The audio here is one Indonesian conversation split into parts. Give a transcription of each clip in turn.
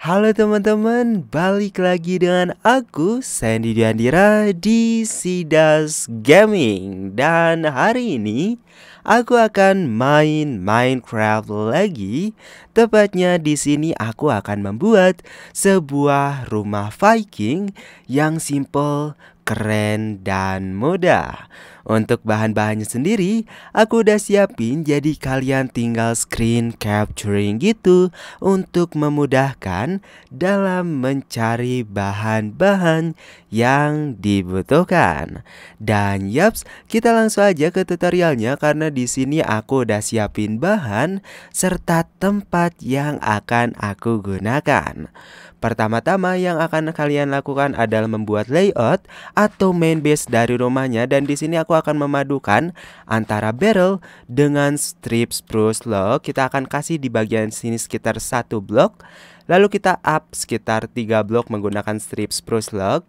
Halo teman-teman, balik lagi dengan aku Sandy Diandira di Sidas Gaming Dan hari ini aku akan main Minecraft lagi Tepatnya di sini aku akan membuat sebuah rumah Viking yang simple keren, dan mudah. Untuk bahan-bahannya sendiri, aku udah siapin jadi kalian tinggal screen capturing gitu untuk memudahkan dalam mencari bahan-bahan yang dibutuhkan. Dan yaps, kita langsung aja ke tutorialnya karena di sini aku udah siapin bahan serta tempat yang akan aku gunakan. Pertama-tama yang akan kalian lakukan adalah membuat layout atau main base dari rumahnya dan di sini aku akan memadukan antara barrel dengan strip spruce log. Kita akan kasih di bagian sini sekitar satu blok. Lalu kita up sekitar tiga blok menggunakan strip spruce log.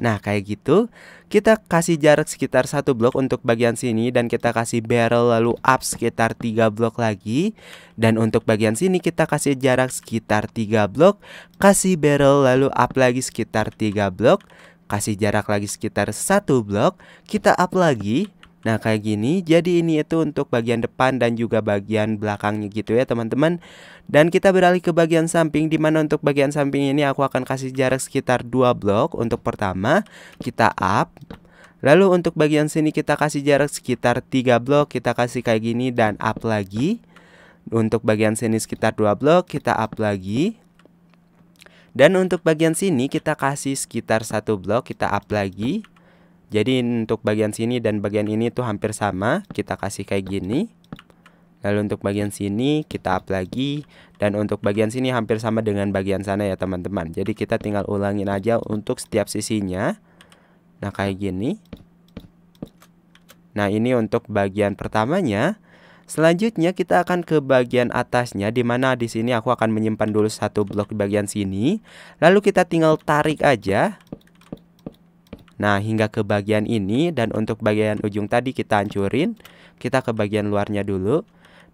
Nah kayak gitu kita kasih jarak sekitar satu blok untuk bagian sini dan kita kasih barrel lalu up sekitar tiga blok lagi dan untuk bagian sini kita kasih jarak sekitar tiga blok kasih barrel lalu up lagi sekitar tiga blok kasih jarak lagi sekitar satu blok kita up lagi Nah kayak gini, jadi ini itu untuk bagian depan dan juga bagian belakangnya gitu ya teman-teman Dan kita beralih ke bagian samping dimana untuk bagian samping ini aku akan kasih jarak sekitar 2 blok Untuk pertama kita up Lalu untuk bagian sini kita kasih jarak sekitar 3 blok Kita kasih kayak gini dan up lagi Untuk bagian sini sekitar 2 blok kita up lagi dan untuk bagian sini kita kasih sekitar satu blok kita up lagi jadi untuk bagian sini dan bagian ini tuh hampir sama, kita kasih kayak gini. Lalu untuk bagian sini kita up lagi dan untuk bagian sini hampir sama dengan bagian sana ya teman-teman. Jadi kita tinggal ulangin aja untuk setiap sisinya. Nah, kayak gini. Nah, ini untuk bagian pertamanya. Selanjutnya kita akan ke bagian atasnya di mana di sini aku akan menyimpan dulu satu blok di bagian sini. Lalu kita tinggal tarik aja Nah, hingga ke bagian ini dan untuk bagian ujung tadi kita hancurin. Kita ke bagian luarnya dulu.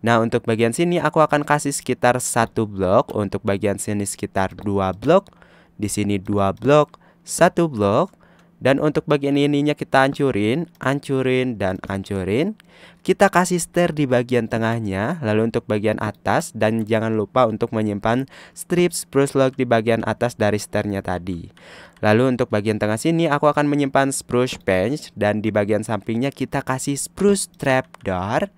Nah, untuk bagian sini aku akan kasih sekitar satu blok, untuk bagian sini sekitar dua blok, di sini dua blok, satu blok. Dan untuk bagian ininya kita hancurin, hancurin, dan hancurin. Kita kasih stir di bagian tengahnya, lalu untuk bagian atas. Dan jangan lupa untuk menyimpan strip spruce log di bagian atas dari sternya tadi. Lalu untuk bagian tengah sini aku akan menyimpan spruce bench dan di bagian sampingnya kita kasih spruce trap door.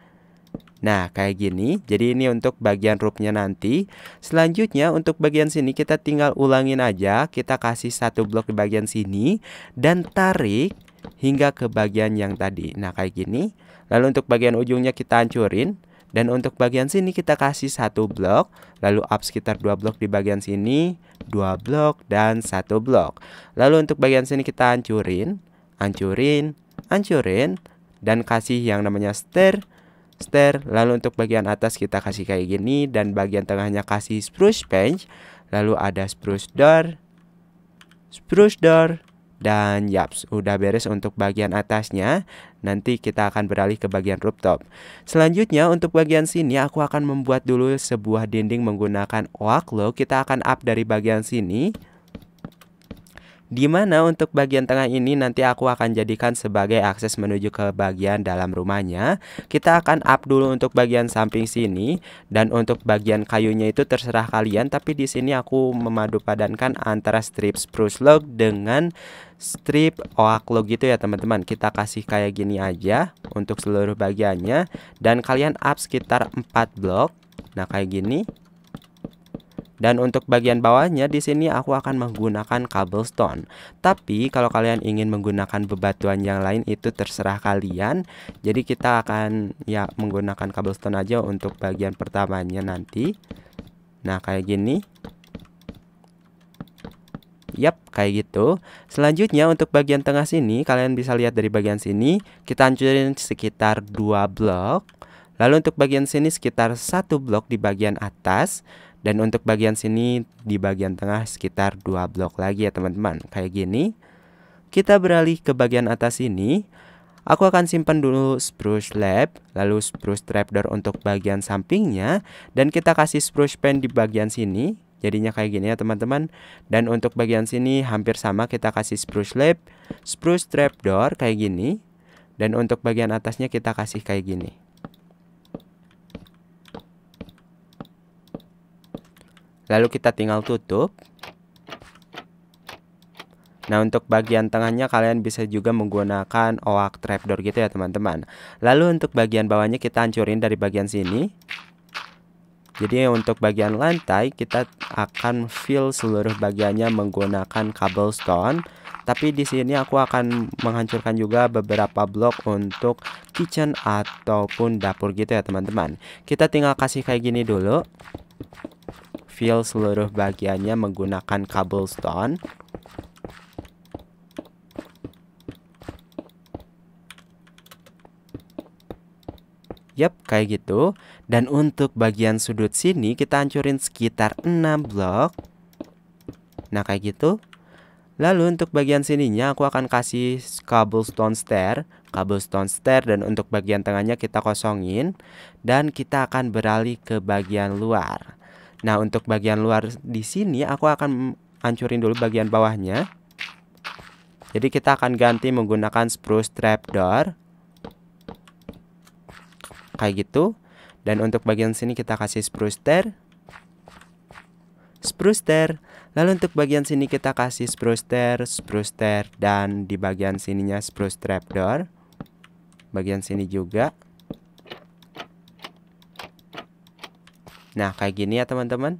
Nah, kayak gini. Jadi ini untuk bagian roofnya nanti. Selanjutnya untuk bagian sini kita tinggal ulangin aja. Kita kasih satu blok di bagian sini dan tarik hingga ke bagian yang tadi. Nah, kayak gini. Lalu untuk bagian ujungnya kita hancurin. Dan untuk bagian sini kita kasih satu blok, lalu up sekitar dua blok di bagian sini, dua blok dan satu blok. Lalu untuk bagian sini kita hancurin, hancurin, hancurin dan kasih yang namanya stair stair. Lalu untuk bagian atas kita kasih kayak gini dan bagian tengahnya kasih spruce bench. Lalu ada spruce door, spruce door, dan yaps, udah beres untuk bagian atasnya. Nanti kita akan beralih ke bagian rooftop. Selanjutnya untuk bagian sini aku akan membuat dulu sebuah dinding menggunakan oak lo Kita akan up dari bagian sini. Dimana untuk bagian tengah ini nanti aku akan jadikan sebagai akses menuju ke bagian dalam rumahnya Kita akan up dulu untuk bagian samping sini Dan untuk bagian kayunya itu terserah kalian Tapi di sini aku memadupadankan antara strip spruce log dengan strip oaklo gitu ya teman-teman kita kasih kayak gini aja untuk seluruh bagiannya dan kalian up sekitar 4 blok nah kayak gini dan untuk bagian bawahnya di sini aku akan menggunakan cobblestone. Tapi kalau kalian ingin menggunakan bebatuan yang lain itu terserah kalian. Jadi kita akan ya menggunakan cobblestone aja untuk bagian pertamanya nanti. Nah, kayak gini. Yap, kayak gitu. Selanjutnya untuk bagian tengah sini, kalian bisa lihat dari bagian sini, kita hancurin sekitar 2 blok. Lalu untuk bagian sini sekitar satu blok di bagian atas. Dan untuk bagian sini di bagian tengah sekitar 2 blok lagi ya teman-teman. Kayak gini. Kita beralih ke bagian atas ini. Aku akan simpan dulu spruce lab, lalu spruce trapdoor untuk bagian sampingnya, dan kita kasih spruce pen di bagian sini jadinya kayak gini ya teman-teman dan untuk bagian sini hampir sama kita kasih spruce lab spruce trapdoor kayak gini dan untuk bagian atasnya kita kasih kayak gini lalu kita tinggal tutup Nah untuk bagian tengahnya kalian bisa juga menggunakan oak trapdoor gitu ya teman-teman Lalu untuk bagian bawahnya kita hancurin dari bagian sini jadi untuk bagian lantai kita akan fill seluruh bagiannya menggunakan cobblestone. Tapi di sini aku akan menghancurkan juga beberapa blok untuk kitchen ataupun dapur gitu ya teman-teman. Kita tinggal kasih kayak gini dulu. Fill seluruh bagiannya menggunakan cobblestone. Yap, kayak gitu. Dan untuk bagian sudut sini kita hancurin sekitar 6 blok. Nah, kayak gitu. Lalu untuk bagian sininya aku akan kasih cobblestone stair, cobblestone stair dan untuk bagian tengahnya kita kosongin dan kita akan beralih ke bagian luar. Nah, untuk bagian luar di sini aku akan hancurin dulu bagian bawahnya. Jadi kita akan ganti menggunakan spruce trapdoor kayak gitu. Dan untuk bagian sini kita kasih spruster. Spruster. Lalu untuk bagian sini kita kasih spruster, spruster dan di bagian sininya spruce trapdoor. Bagian sini juga. Nah, kayak gini ya teman-teman.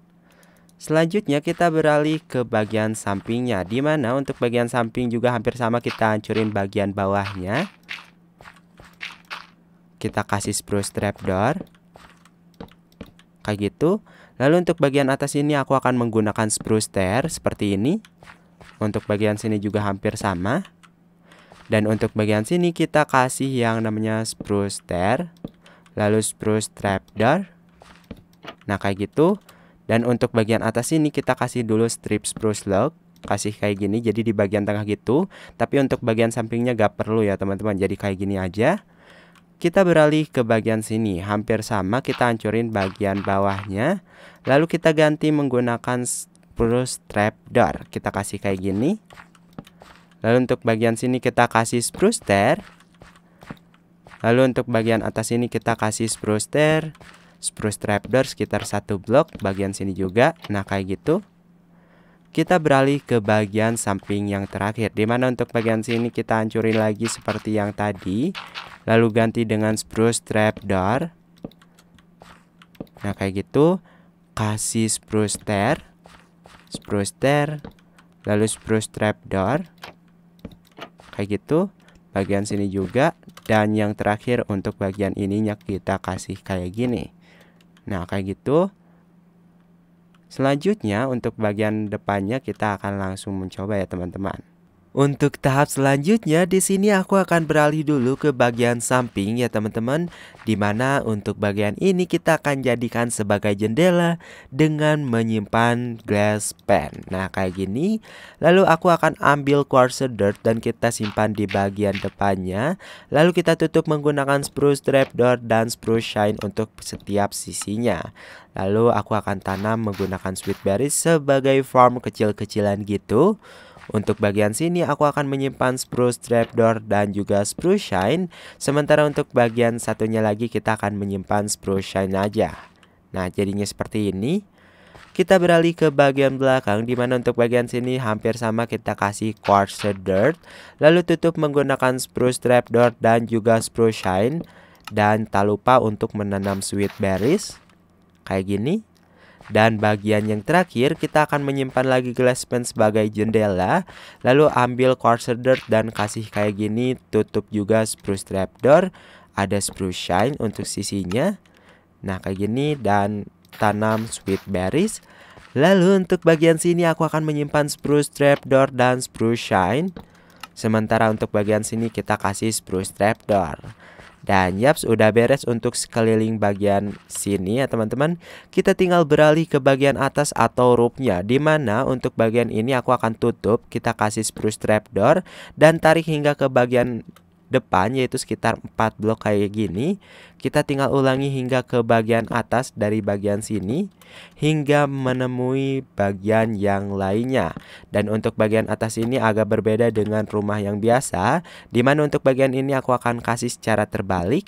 Selanjutnya kita beralih ke bagian sampingnya di mana untuk bagian samping juga hampir sama kita hancurin bagian bawahnya kita kasih spruce trapdoor kayak gitu lalu untuk bagian atas ini aku akan menggunakan spruce stair seperti ini untuk bagian sini juga hampir sama dan untuk bagian sini kita kasih yang namanya spruce stair lalu spruce trapdoor nah kayak gitu dan untuk bagian atas ini kita kasih dulu strip spruce log kasih kayak gini jadi di bagian tengah gitu tapi untuk bagian sampingnya gak perlu ya teman-teman jadi kayak gini aja kita beralih ke bagian sini, hampir sama kita hancurin bagian bawahnya. Lalu kita ganti menggunakan spruce trapdoor. Kita kasih kayak gini. Lalu untuk bagian sini kita kasih spruce stair. Lalu untuk bagian atas ini kita kasih spruce stair, spruce trapdoor sekitar satu blok bagian sini juga. Nah, kayak gitu kita beralih ke bagian samping yang terakhir dimana untuk bagian sini kita hancurin lagi seperti yang tadi lalu ganti dengan spruce trap door nah kayak gitu kasih spruce stair spruce stair lalu spruce trap door kayak gitu bagian sini juga dan yang terakhir untuk bagian ininya kita kasih kayak gini nah kayak gitu Selanjutnya untuk bagian depannya kita akan langsung mencoba ya teman-teman. Untuk tahap selanjutnya di sini aku akan beralih dulu ke bagian samping ya teman-teman Dimana untuk bagian ini kita akan jadikan sebagai jendela dengan menyimpan glass pan. Nah kayak gini Lalu aku akan ambil quartz dirt dan kita simpan di bagian depannya Lalu kita tutup menggunakan spruce trapdoor dan spruce shine untuk setiap sisinya Lalu aku akan tanam menggunakan sweet berries sebagai farm kecil-kecilan gitu untuk bagian sini aku akan menyimpan spruce trapdoor dan juga spruce shine. Sementara untuk bagian satunya lagi kita akan menyimpan spruce shine aja. Nah jadinya seperti ini. Kita beralih ke bagian belakang di mana untuk bagian sini hampir sama kita kasih quartz dirt. Lalu tutup menggunakan spruce door dan juga spruce shine. Dan tak lupa untuk menanam sweet berries. Kayak gini. Dan bagian yang terakhir kita akan menyimpan lagi glass pan sebagai jendela Lalu ambil coarser dirt dan kasih kayak gini Tutup juga spruce trapdoor Ada spruce shine untuk sisinya Nah kayak gini dan tanam sweet berries Lalu untuk bagian sini aku akan menyimpan spruce trapdoor dan spruce shine Sementara untuk bagian sini kita kasih spruce trapdoor dan yaps, sudah beres untuk sekeliling bagian sini ya teman-teman. Kita tinggal beralih ke bagian atas atau roofnya. Dimana untuk bagian ini aku akan tutup. Kita kasih spruce trapdoor dan tarik hingga ke bagian depan yaitu sekitar 4 blok kayak gini. Kita tinggal ulangi hingga ke bagian atas dari bagian sini hingga menemui bagian yang lainnya. Dan untuk bagian atas ini agak berbeda dengan rumah yang biasa, dimana untuk bagian ini aku akan kasih secara terbalik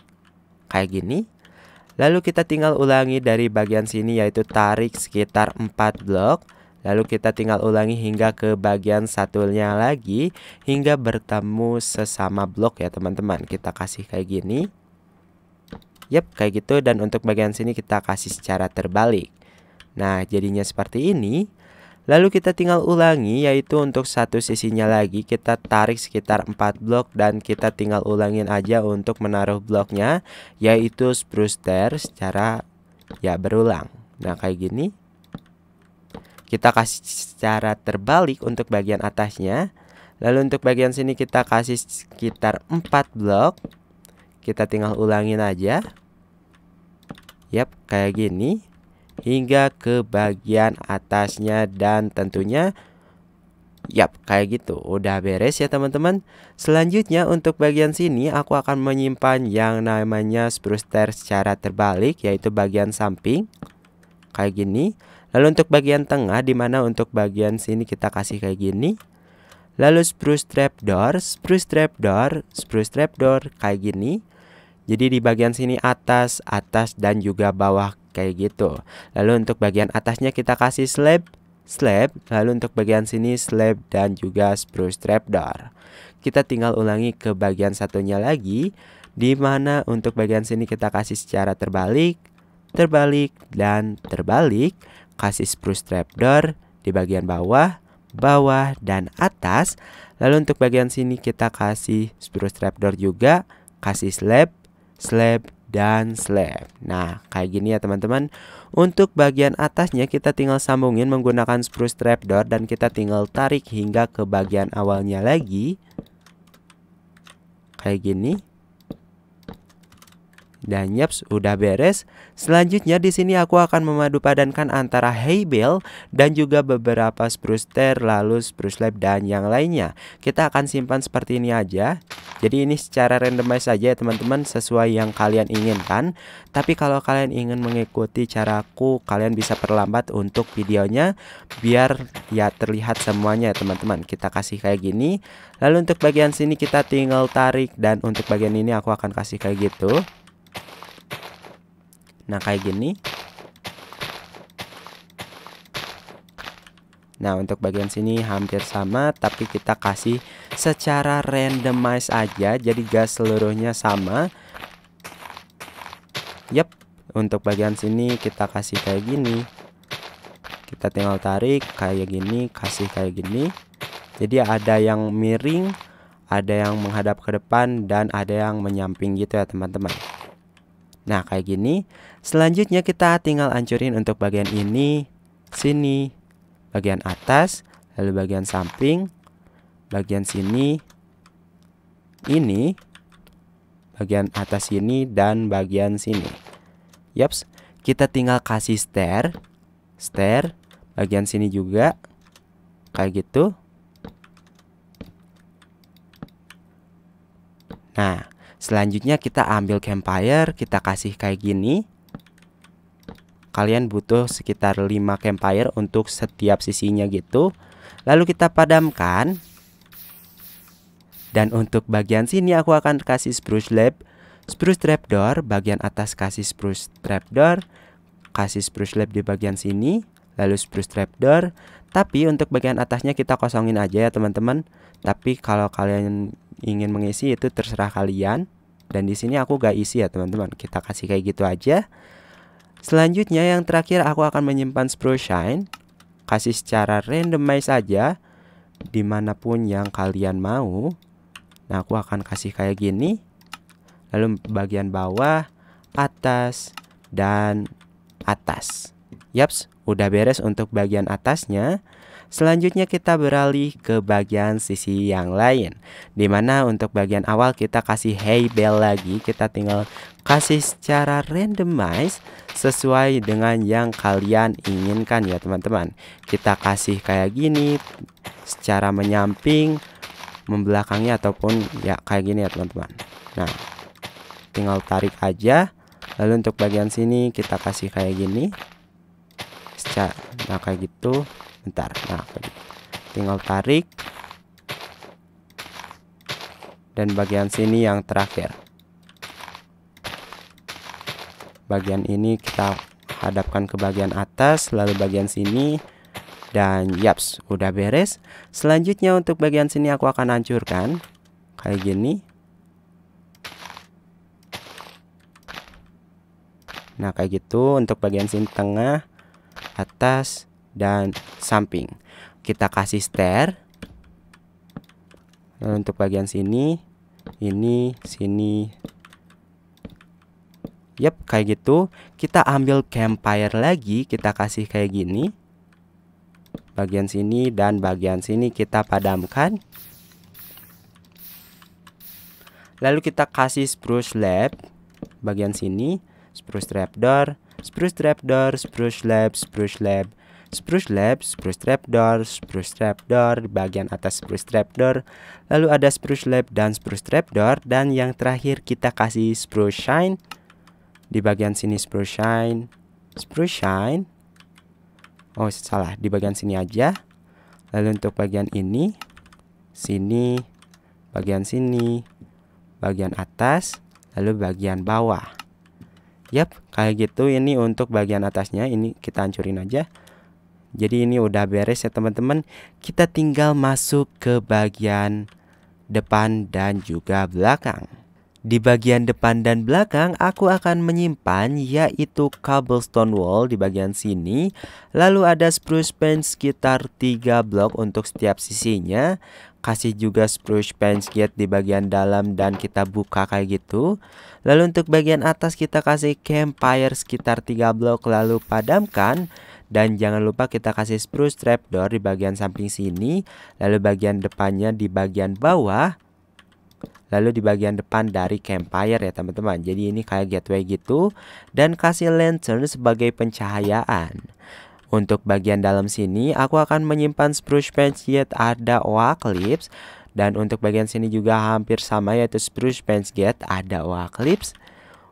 kayak gini. Lalu kita tinggal ulangi dari bagian sini yaitu tarik sekitar 4 blok Lalu kita tinggal ulangi hingga ke bagian satunya lagi hingga bertemu sesama blok ya teman-teman. Kita kasih kayak gini. Yap, kayak gitu dan untuk bagian sini kita kasih secara terbalik. Nah, jadinya seperti ini. Lalu kita tinggal ulangi yaitu untuk satu sisinya lagi kita tarik sekitar 4 blok dan kita tinggal ulangin aja untuk menaruh bloknya yaitu spruce stair secara ya berulang. Nah, kayak gini kita kasih secara terbalik untuk bagian atasnya. Lalu untuk bagian sini kita kasih sekitar 4 blok. Kita tinggal ulangin aja. Yap, kayak gini. Hingga ke bagian atasnya dan tentunya Yap, kayak gitu. Udah beres ya teman-teman. Selanjutnya untuk bagian sini aku akan menyimpan yang namanya spruster secara terbalik yaitu bagian samping. Kayak gini. Lalu untuk bagian tengah dimana untuk bagian sini kita kasih kayak gini. Lalu spruce trap door, spruce trap door, spruce trap door kayak gini. Jadi di bagian sini atas, atas dan juga bawah kayak gitu. Lalu untuk bagian atasnya kita kasih slab, slab. Lalu untuk bagian sini slab dan juga spruce trap door. Kita tinggal ulangi ke bagian satunya lagi. Di mana untuk bagian sini kita kasih secara terbalik, terbalik, dan terbalik kasih spruce trapdoor di bagian bawah, bawah, dan atas. Lalu untuk bagian sini kita kasih spruce trapdoor juga, kasih slab, slab, dan slab. Nah, kayak gini ya teman-teman. Untuk bagian atasnya kita tinggal sambungin menggunakan spruce trapdoor dan kita tinggal tarik hingga ke bagian awalnya lagi. Kayak gini. Dan yaps, udah beres. Selanjutnya di sini aku akan memadupadankan antara hay bale dan juga beberapa spruce tear, lalu spruce lab dan yang lainnya. Kita akan simpan seperti ini aja. Jadi ini secara randomize saja ya teman-teman sesuai yang kalian inginkan. Tapi kalau kalian ingin mengikuti caraku, kalian bisa perlambat untuk videonya biar ya terlihat semuanya ya teman-teman. Kita kasih kayak gini. Lalu untuk bagian sini kita tinggal tarik dan untuk bagian ini aku akan kasih kayak gitu. Nah kayak gini Nah untuk bagian sini hampir sama tapi kita kasih secara randomize aja jadi gas seluruhnya sama Yap untuk bagian sini kita kasih kayak gini Kita tinggal tarik kayak gini kasih kayak gini Jadi ada yang miring ada yang menghadap ke depan dan ada yang menyamping gitu ya teman-teman Nah, kayak gini. Selanjutnya kita tinggal hancurin untuk bagian ini, sini, bagian atas, lalu bagian samping, bagian sini, ini, bagian atas sini, dan bagian sini. Yaps, kita tinggal kasih stair, stair, bagian sini juga, kayak gitu. Nah, Selanjutnya kita ambil campfire, kita kasih kayak gini. Kalian butuh sekitar 5 campfire untuk setiap sisinya gitu. Lalu kita padamkan. Dan untuk bagian sini aku akan kasih spruce lab Spruce trapdoor, bagian atas kasih spruce trapdoor Kasih spruce lab di bagian sini Lalu spruce trapdoor Tapi untuk bagian atasnya kita kosongin aja ya teman-teman Tapi kalau kalian ingin mengisi itu terserah kalian. Dan di sini aku gak isi ya teman-teman. Kita kasih kayak gitu aja. Selanjutnya yang terakhir aku akan menyimpan spray Shine. Kasih secara randomize aja. Dimanapun yang kalian mau. Nah aku akan kasih kayak gini. Lalu bagian bawah, atas, dan atas. Yaps, udah beres untuk bagian atasnya. Selanjutnya kita beralih ke bagian sisi yang lain Dimana untuk bagian awal kita kasih hey bell lagi Kita tinggal kasih secara randomize sesuai dengan yang kalian inginkan ya teman-teman Kita kasih kayak gini secara menyamping membelakangnya ataupun ya kayak gini ya teman-teman Nah tinggal tarik aja Lalu untuk bagian sini kita kasih kayak gini Secara, nah kayak gitu bentar nah tinggal tarik dan bagian sini yang terakhir bagian ini kita hadapkan ke bagian atas lalu bagian sini dan yaps udah beres selanjutnya untuk bagian sini aku akan hancurkan kayak gini nah kayak gitu untuk bagian sini tengah atas dan samping. Kita kasih stair. Lalu untuk bagian sini, ini, sini. Yap, kayak gitu. Kita ambil campfire lagi, kita kasih kayak gini. Bagian sini dan bagian sini kita padamkan. Lalu kita kasih spruce lab bagian sini, spruce trapdoor, spruce trapdoor, spruce lab, spruce lab, spruce lab, spruce trapdoor, spruce trapdoor di bagian atas spruce trapdoor, lalu ada spruce lab dan spruce trapdoor dan yang terakhir kita kasih spruce shine di bagian sini spruce shine, spruce shine. Oh, salah, di bagian sini aja. Lalu untuk bagian ini, sini, bagian sini, bagian atas, lalu bagian bawah. Yap, kayak gitu ini untuk bagian atasnya ini kita hancurin aja. Jadi ini udah beres ya teman-teman. Kita tinggal masuk ke bagian depan dan juga belakang. Di bagian depan dan belakang aku akan menyimpan yaitu cobblestone wall di bagian sini Lalu ada spruce fence sekitar 3 blok untuk setiap sisinya Kasih juga spruce fence gate di bagian dalam dan kita buka kayak gitu Lalu untuk bagian atas kita kasih campfire sekitar 3 blok lalu padamkan dan jangan lupa kita kasih spruce trapdoor di bagian samping sini, lalu bagian depannya di bagian bawah, lalu di bagian depan dari campfire ya teman-teman. Jadi ini kayak gateway gitu dan kasih lantern sebagai pencahayaan. Untuk bagian dalam sini aku akan menyimpan spruce fence yet ada oa clips dan untuk bagian sini juga hampir sama yaitu spruce fence gate ada oa clips.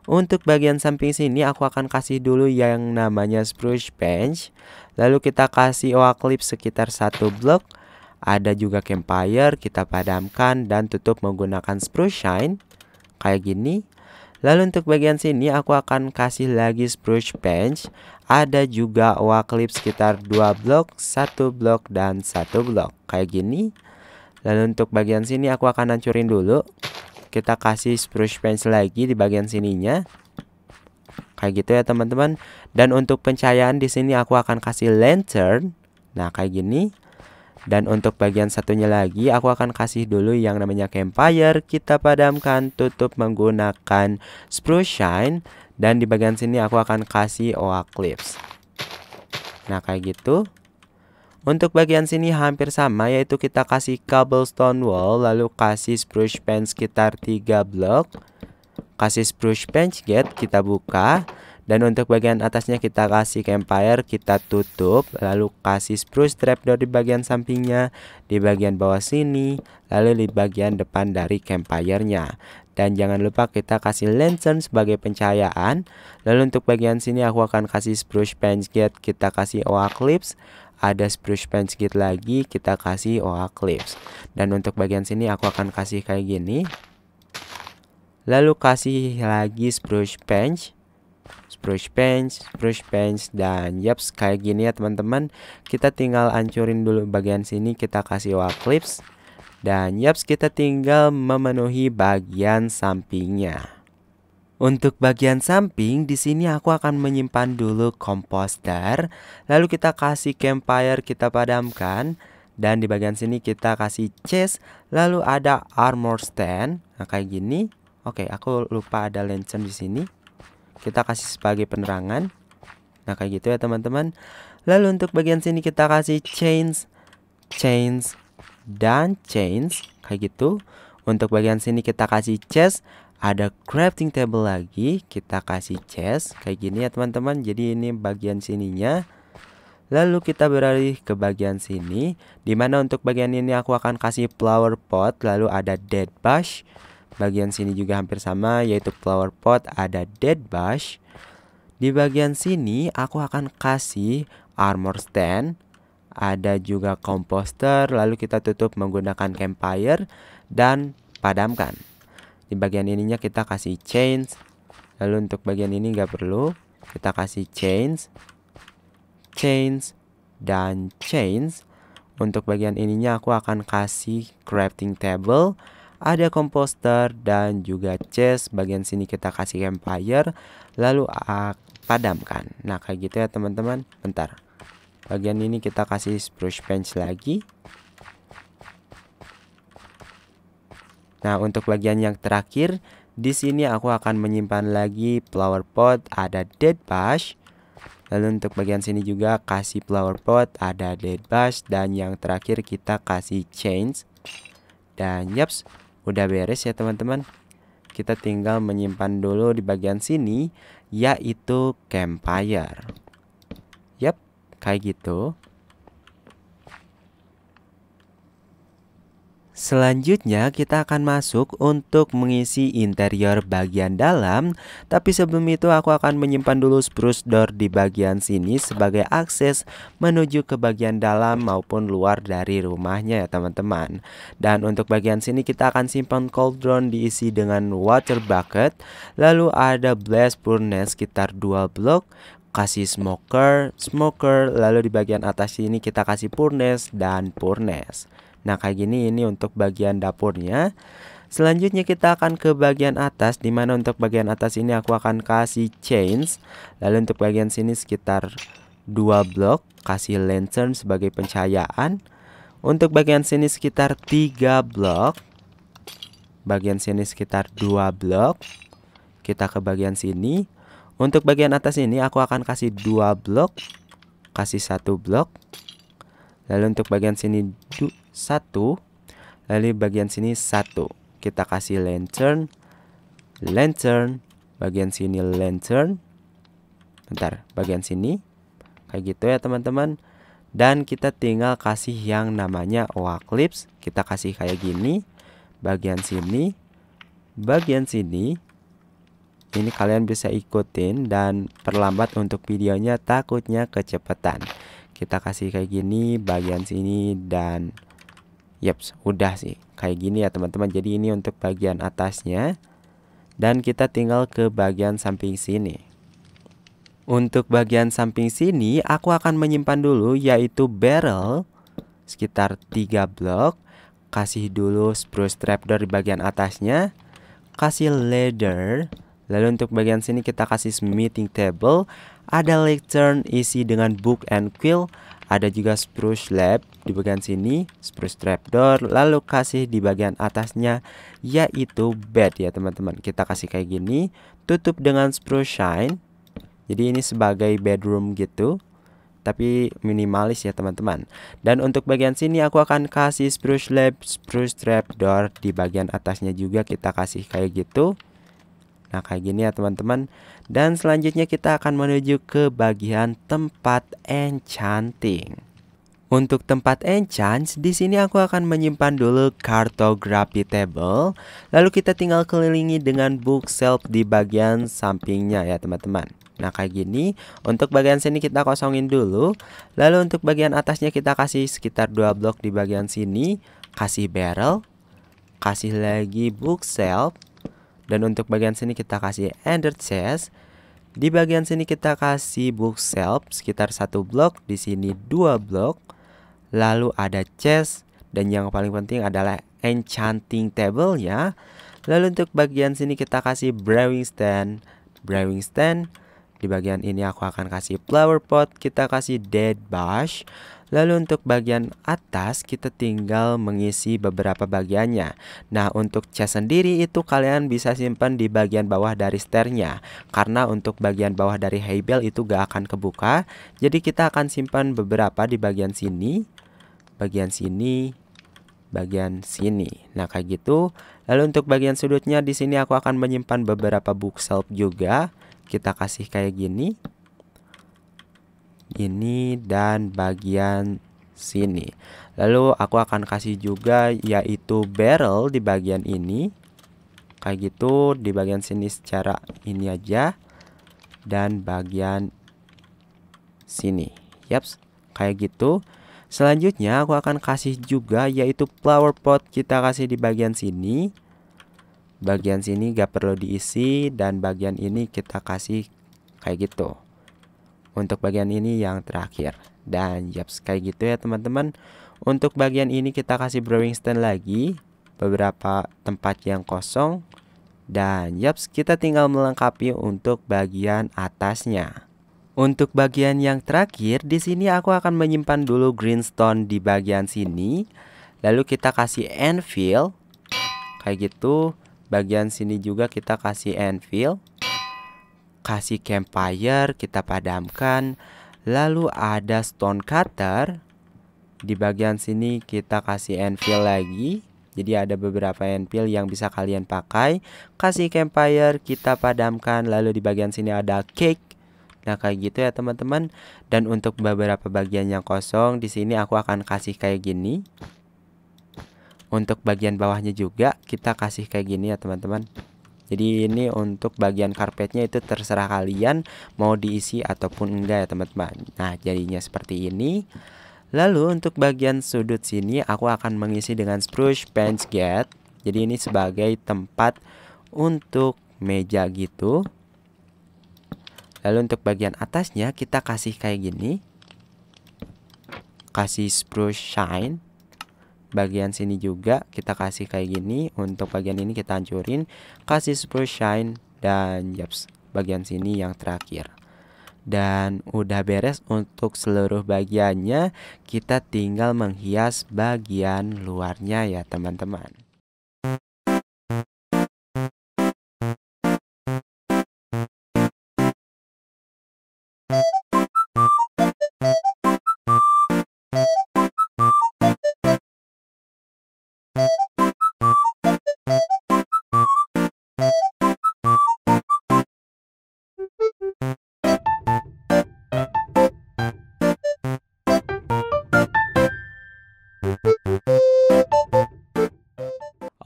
Untuk bagian samping sini aku akan kasih dulu yang namanya spruce bench. Lalu kita kasih oak clip sekitar satu blok. Ada juga campfire kita padamkan dan tutup menggunakan spruce shine. Kayak gini. Lalu untuk bagian sini aku akan kasih lagi spruce bench. Ada juga oak clip sekitar dua blok, satu blok dan satu blok kayak gini. Lalu untuk bagian sini aku akan hancurin dulu kita kasih spruce pencil lagi di bagian sininya kayak gitu ya teman-teman dan untuk pencahayaan di sini aku akan kasih lantern nah kayak gini dan untuk bagian satunya lagi aku akan kasih dulu yang namanya campfire kita padamkan tutup menggunakan spruce shine dan di bagian sini aku akan kasih oak leaves nah kayak gitu untuk bagian sini hampir sama yaitu kita kasih cobblestone wall lalu kasih spruce bench sekitar 3 blok. Kasih spruce bench gate kita buka dan untuk bagian atasnya kita kasih campfire kita tutup lalu kasih spruce trapdoor di bagian sampingnya, di bagian bawah sini, lalu di bagian depan dari campfire-nya. Dan jangan lupa kita kasih lantern sebagai pencahayaan. Lalu untuk bagian sini aku akan kasih spruce bench gate, kita kasih oak clips ada spruce pen sedikit lagi kita kasih oa clips dan untuk bagian sini aku akan kasih kayak gini lalu kasih lagi spruce pen, spruce bench, spruce bench dan yaps kayak gini ya teman-teman kita tinggal ancurin dulu bagian sini kita kasih wall clips dan yaps kita tinggal memenuhi bagian sampingnya untuk bagian samping di sini aku akan menyimpan dulu komposter, lalu kita kasih campfire kita padamkan dan di bagian sini kita kasih chest, lalu ada armor stand. Nah, kayak gini. Oke, aku lupa ada lantern di sini. Kita kasih sebagai penerangan. Nah, kayak gitu ya, teman-teman. Lalu untuk bagian sini kita kasih chains, chains dan chains kayak gitu. Untuk bagian sini kita kasih chest ada crafting table lagi kita kasih chest kayak gini ya teman-teman jadi ini bagian sininya lalu kita beralih ke bagian sini dimana untuk bagian ini aku akan kasih flower pot lalu ada dead bush bagian sini juga hampir sama yaitu flower pot ada dead bush di bagian sini aku akan kasih armor stand ada juga komposter lalu kita tutup menggunakan campfire dan padamkan di bagian ininya kita kasih change lalu untuk bagian ini nggak perlu kita kasih change change dan change untuk bagian ininya aku akan kasih crafting table ada komposter dan juga chest bagian sini kita kasih empire lalu uh, padamkan nah kayak gitu ya teman-teman bentar bagian ini kita kasih spruce bench lagi Nah, untuk bagian yang terakhir, di sini aku akan menyimpan lagi flower pot ada dead bush. Lalu untuk bagian sini juga kasih flower pot ada dead bush dan yang terakhir kita kasih chains Dan yaps, udah beres ya teman-teman. Kita tinggal menyimpan dulu di bagian sini yaitu campfire. Yap, kayak gitu. Selanjutnya kita akan masuk untuk mengisi interior bagian dalam Tapi sebelum itu aku akan menyimpan dulu spruce door di bagian sini sebagai akses menuju ke bagian dalam maupun luar dari rumahnya ya teman-teman Dan untuk bagian sini kita akan simpan cauldron diisi dengan water bucket Lalu ada blast furnace sekitar 2 blok kasih smoker, smoker, lalu di bagian atas sini kita kasih furnace dan furnace. Nah kayak gini ini untuk bagian dapurnya Selanjutnya kita akan ke bagian atas Dimana untuk bagian atas ini aku akan kasih chains Lalu untuk bagian sini sekitar 2 blok Kasih lantern sebagai pencahayaan Untuk bagian sini sekitar 3 blok Bagian sini sekitar 2 blok Kita ke bagian sini Untuk bagian atas ini aku akan kasih 2 blok Kasih satu blok Lalu untuk bagian sini satu lalu bagian sini satu kita kasih lantern lantern bagian sini lantern bentar bagian sini kayak gitu ya teman-teman dan kita tinggal kasih yang namanya oaklips kita kasih kayak gini bagian sini bagian sini ini kalian bisa ikutin dan perlambat untuk videonya takutnya kecepatan kita kasih kayak gini bagian sini dan Yaps, udah sih. Kayak gini ya teman-teman. Jadi ini untuk bagian atasnya. Dan kita tinggal ke bagian samping sini. Untuk bagian samping sini aku akan menyimpan dulu yaitu barrel sekitar 3 blok. Kasih dulu spruce trapdoor di bagian atasnya. Kasih leather. Lalu untuk bagian sini kita kasih meeting table. Ada lectern isi dengan book and quill. Ada juga spruce lab di bagian sini spruce trap door lalu kasih di bagian atasnya yaitu bed ya teman-teman kita kasih kayak gini tutup dengan spruce shine jadi ini sebagai bedroom gitu tapi minimalis ya teman-teman dan untuk bagian sini aku akan kasih spruce lab spruce trap door di bagian atasnya juga kita kasih kayak gitu Nah kayak gini ya teman-teman Dan selanjutnya kita akan menuju ke bagian tempat enchanting untuk tempat enchant, di sini aku akan menyimpan dulu kartografi table, lalu kita tinggal kelilingi dengan bookshelf di bagian sampingnya ya teman-teman. Nah kayak gini, untuk bagian sini kita kosongin dulu, lalu untuk bagian atasnya kita kasih sekitar dua blok di bagian sini, kasih barrel, kasih lagi bookshelf, dan untuk bagian sini kita kasih ender chest, di bagian sini kita kasih bookshelf sekitar satu blok, di sini dua blok lalu ada chest, dan yang paling penting adalah enchanting table ya. Lalu untuk bagian sini kita kasih brewing stand, brewing stand. Di bagian ini aku akan kasih flower pot, kita kasih dead bush. Lalu untuk bagian atas kita tinggal mengisi beberapa bagiannya. Nah untuk chest sendiri itu kalian bisa simpan di bagian bawah dari stairnya. Karena untuk bagian bawah dari hay itu gak akan kebuka. Jadi kita akan simpan beberapa di bagian sini bagian sini, bagian sini. Nah, kayak gitu. Lalu untuk bagian sudutnya di sini aku akan menyimpan beberapa bookshelf juga. Kita kasih kayak gini. Ini dan bagian sini. Lalu aku akan kasih juga yaitu barrel di bagian ini. Kayak gitu di bagian sini secara ini aja dan bagian sini. Yaps, kayak gitu. Selanjutnya aku akan kasih juga yaitu flower pot kita kasih di bagian sini. Bagian sini gak perlu diisi dan bagian ini kita kasih kayak gitu. Untuk bagian ini yang terakhir. Dan yaps kayak gitu ya teman-teman. Untuk bagian ini kita kasih brewing stand lagi. Beberapa tempat yang kosong. Dan yaps kita tinggal melengkapi untuk bagian atasnya. Untuk bagian yang terakhir, di sini aku akan menyimpan dulu greenstone di bagian sini. Lalu kita kasih anvil. Kayak gitu. Bagian sini juga kita kasih anvil. Kasih campfire, kita padamkan. Lalu ada stone cutter. Di bagian sini kita kasih anvil lagi. Jadi ada beberapa anvil yang bisa kalian pakai. Kasih campfire, kita padamkan. Lalu di bagian sini ada cake Nah, kayak gitu ya, teman-teman. Dan untuk beberapa bagian yang kosong di sini aku akan kasih kayak gini. Untuk bagian bawahnya juga kita kasih kayak gini ya, teman-teman. Jadi ini untuk bagian karpetnya itu terserah kalian mau diisi ataupun enggak ya, teman-teman. Nah, jadinya seperti ini. Lalu untuk bagian sudut sini aku akan mengisi dengan spruce bench gate. Jadi ini sebagai tempat untuk meja gitu Lalu untuk bagian atasnya kita kasih kayak gini. Kasih spruce shine. Bagian sini juga kita kasih kayak gini. Untuk bagian ini kita hancurin. Kasih spruce shine dan yaps bagian sini yang terakhir. Dan udah beres untuk seluruh bagiannya. Kita tinggal menghias bagian luarnya ya teman-teman.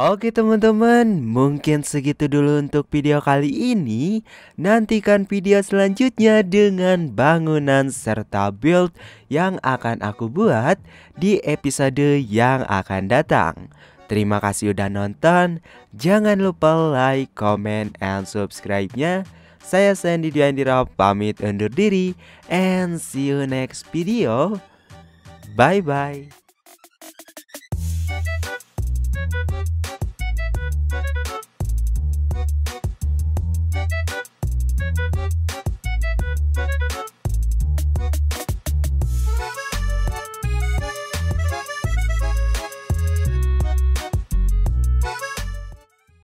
Oke teman-teman, mungkin segitu dulu untuk video kali ini. Nantikan video selanjutnya dengan bangunan serta build yang akan aku buat di episode yang akan datang. Terima kasih udah nonton. Jangan lupa like, comment, and subscribe-nya. Saya Sandy Dwiandira, pamit undur diri and see you next video. Bye-bye.